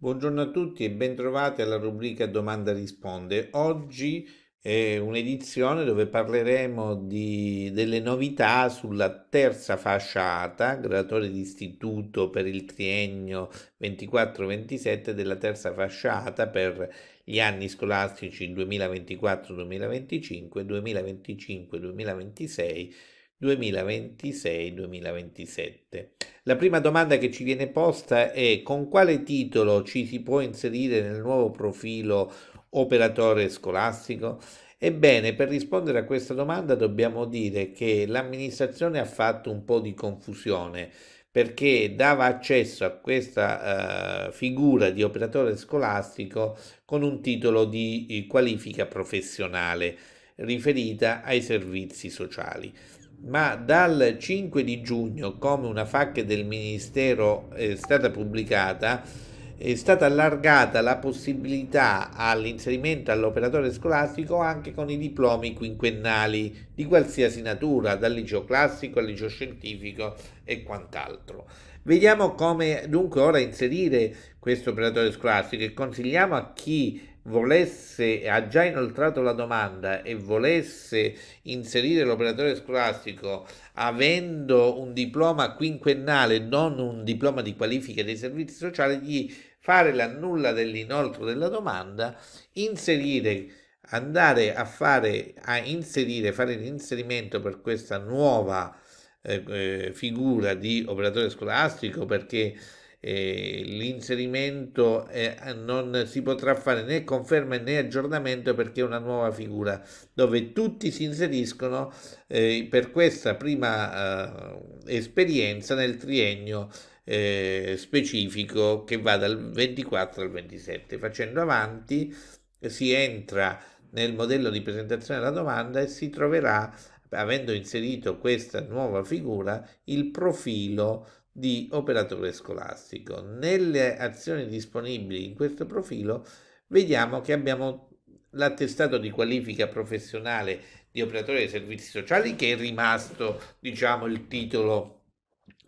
Buongiorno a tutti e bentrovati alla rubrica Domanda Risponde. Oggi è un'edizione dove parleremo di, delle novità sulla terza fasciata, ATA, graduatoria di istituto per il triennio 24-27 della terza fasciata per gli anni scolastici 2024-2025, 2025-2026 2026-2027. La prima domanda che ci viene posta è con quale titolo ci si può inserire nel nuovo profilo operatore scolastico? Ebbene, per rispondere a questa domanda dobbiamo dire che l'amministrazione ha fatto un po' di confusione perché dava accesso a questa uh, figura di operatore scolastico con un titolo di eh, qualifica professionale riferita ai servizi sociali ma dal 5 di giugno, come una FAC del Ministero eh, è stata pubblicata, è stata allargata la possibilità all'inserimento all'operatore scolastico anche con i diplomi quinquennali di qualsiasi natura, dal liceo classico al liceo scientifico e quant'altro. Vediamo come dunque ora inserire questo operatore scolastico e consigliamo a chi volesse, ha già inoltrato la domanda e volesse inserire l'operatore scolastico avendo un diploma quinquennale, non un diploma di qualifica dei servizi sociali, di fare l'annulla dell'inoltro della domanda, inserire andare a fare a inserire fare l'inserimento per questa nuova eh, eh figura di operatore scolastico perché l'inserimento eh, non si potrà fare né conferma né aggiornamento perché è una nuova figura dove tutti si inseriscono eh, per questa prima eh, esperienza nel triennio eh, specifico che va dal 24 al 27 facendo avanti si entra nel modello di presentazione della domanda e si troverà avendo inserito questa nuova figura il profilo di operatore scolastico. Nelle azioni disponibili in questo profilo vediamo che abbiamo l'attestato di qualifica professionale di operatore dei servizi sociali che è rimasto diciamo il titolo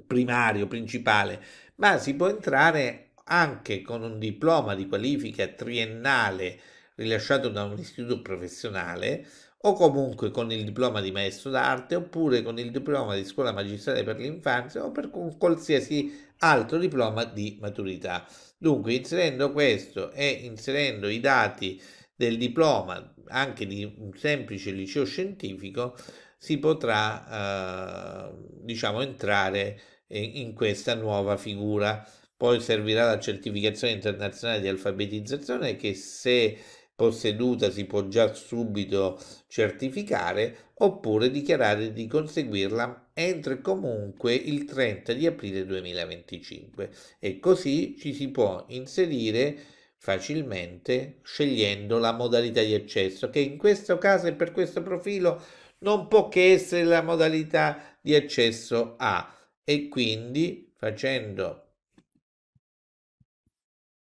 primario principale ma si può entrare anche con un diploma di qualifica triennale rilasciato da un istituto professionale o comunque con il diploma di maestro d'arte oppure con il diploma di scuola magistrale per l'infanzia o per qualsiasi altro diploma di maturità. Dunque, inserendo questo e inserendo i dati del diploma anche di un semplice liceo scientifico, si potrà eh, diciamo entrare in questa nuova figura. Poi servirà la certificazione internazionale di alfabetizzazione che se posseduta si può già subito certificare oppure dichiarare di conseguirla entro comunque il 30 di aprile 2025 e così ci si può inserire facilmente scegliendo la modalità di accesso che in questo caso e per questo profilo non può che essere la modalità di accesso A e quindi facendo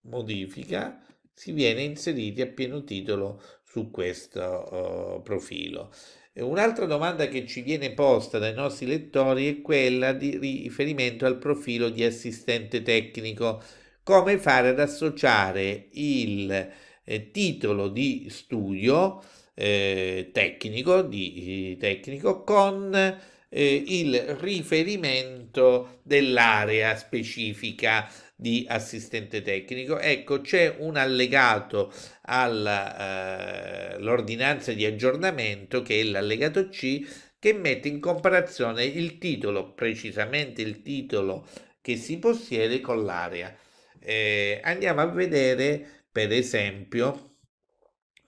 modifica si viene inseriti a pieno titolo su questo uh, profilo. Un'altra domanda che ci viene posta dai nostri lettori è quella di riferimento al profilo di assistente tecnico. Come fare ad associare il eh, titolo di studio eh, tecnico, di, eh, tecnico con eh, il riferimento dell'area specifica? di assistente tecnico. Ecco, c'è un allegato all'ordinanza eh, di aggiornamento che è l'allegato C che mette in comparazione il titolo, precisamente il titolo che si possiede con l'area. Eh, andiamo a vedere, per esempio,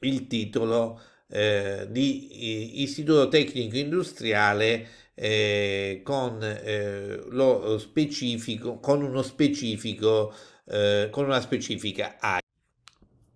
il titolo eh, di eh, Istituto Tecnico Industriale eh, con, eh, lo specifico, con uno specifico, eh, con una specifica area.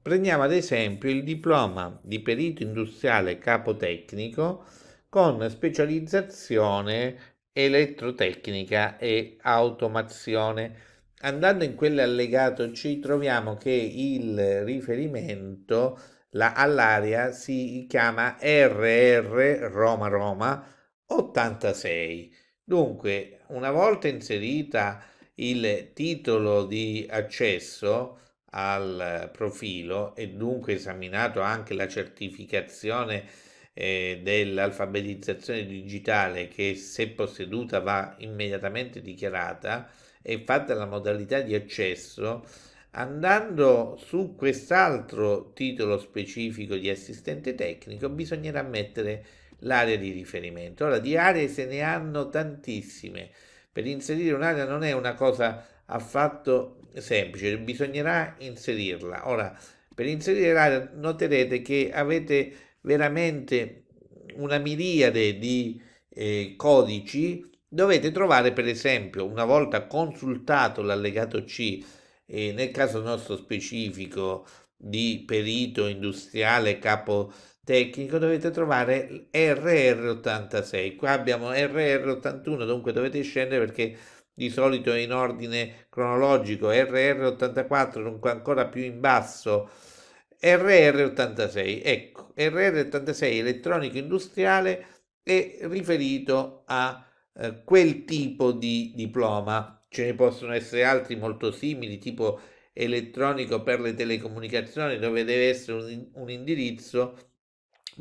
Prendiamo ad esempio il diploma di perito industriale capotecnico con specializzazione elettrotecnica e automazione. Andando in quell'allegato ci troviamo che il riferimento la, all'area si chiama RR Roma Roma 86. Dunque, una volta inserita il titolo di accesso al profilo e dunque esaminato anche la certificazione eh, dell'alfabetizzazione digitale che se posseduta va immediatamente dichiarata e fatta la modalità di accesso, andando su quest'altro titolo specifico di assistente tecnico bisognerà mettere l'area di riferimento. Ora, di aree se ne hanno tantissime. Per inserire un'area non è una cosa affatto semplice, bisognerà inserirla. Ora, per inserire l'area noterete che avete veramente una miriade di eh, codici. Dovete trovare, per esempio, una volta consultato l'allegato C, eh, nel caso nostro specifico di perito industriale capo tecnico dovete trovare RR86. Qua abbiamo RR81, dunque dovete scendere perché di solito è in ordine cronologico RR84, dunque ancora più in basso RR86. Ecco, RR86 elettronico industriale è riferito a eh, quel tipo di diploma. Ce ne possono essere altri molto simili, tipo elettronico per le telecomunicazioni, dove deve essere un, un indirizzo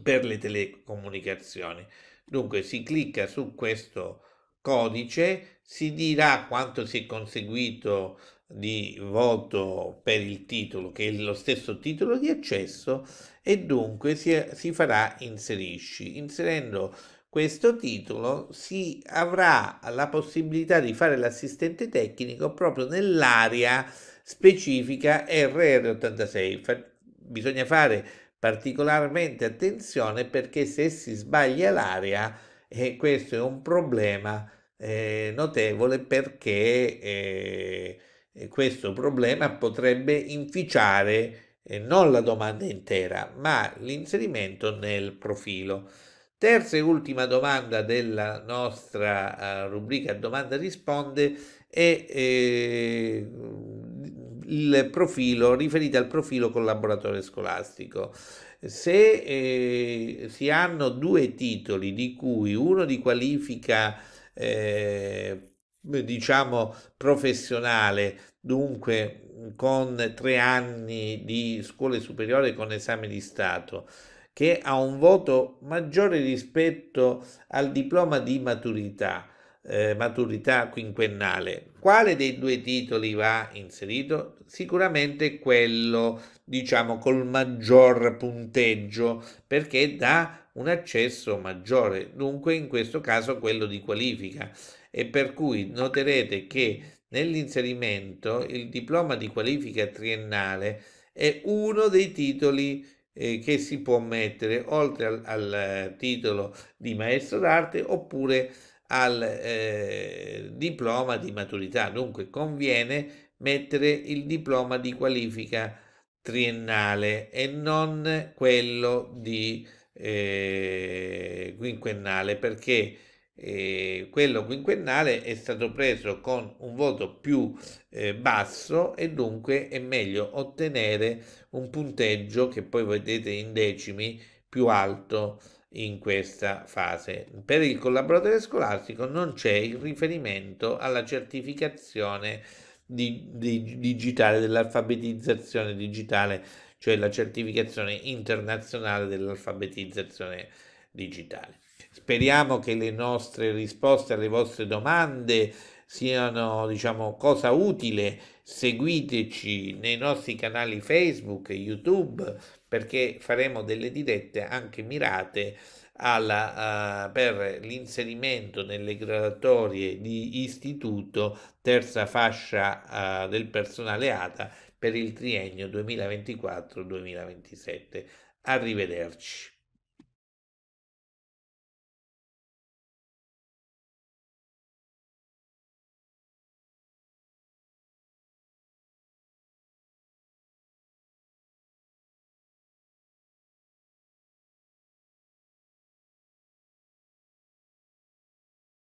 per le telecomunicazioni. Dunque si clicca su questo codice, si dirà quanto si è conseguito di voto per il titolo, che è lo stesso titolo di accesso, e dunque si, si farà inserisci. Inserendo questo titolo si avrà la possibilità di fare l'assistente tecnico proprio nell'area specifica RR86. Fa, bisogna fare particolarmente attenzione perché se si sbaglia l'area e eh, questo è un problema eh, notevole perché eh, questo problema potrebbe inficiare eh, non la domanda intera ma l'inserimento nel profilo. Terza e ultima domanda della nostra eh, rubrica domanda risponde è il profilo riferito al profilo collaboratore scolastico. Se eh, si hanno due titoli di cui uno di qualifica eh, diciamo professionale, dunque con tre anni di scuole superiori con esame di Stato, che ha un voto maggiore rispetto al diploma di maturità eh, maturità quinquennale. Quale dei due titoli va inserito? Sicuramente quello, diciamo, col maggior punteggio, perché dà un accesso maggiore, dunque in questo caso quello di qualifica. E per cui noterete che nell'inserimento il diploma di qualifica triennale è uno dei titoli eh, che si può mettere oltre al, al eh, titolo di maestro d'arte oppure al eh, diploma di maturità, dunque conviene mettere il diploma di qualifica triennale e non quello di eh, quinquennale perché eh, quello quinquennale è stato preso con un voto più eh, basso e dunque è meglio ottenere un punteggio che poi vedete in decimi più alto in questa fase. Per il collaboratore scolastico non c'è il riferimento alla certificazione di, di, digitale dell'alfabetizzazione digitale, cioè la certificazione internazionale dell'alfabetizzazione digitale. Speriamo che le nostre risposte alle vostre domande siano, diciamo, cosa utile. Seguiteci nei nostri canali Facebook, YouTube perché faremo delle dirette anche mirate alla, uh, per l'inserimento nelle gradatorie di istituto terza fascia uh, del personale ATA per il triennio 2024-2027. Arrivederci.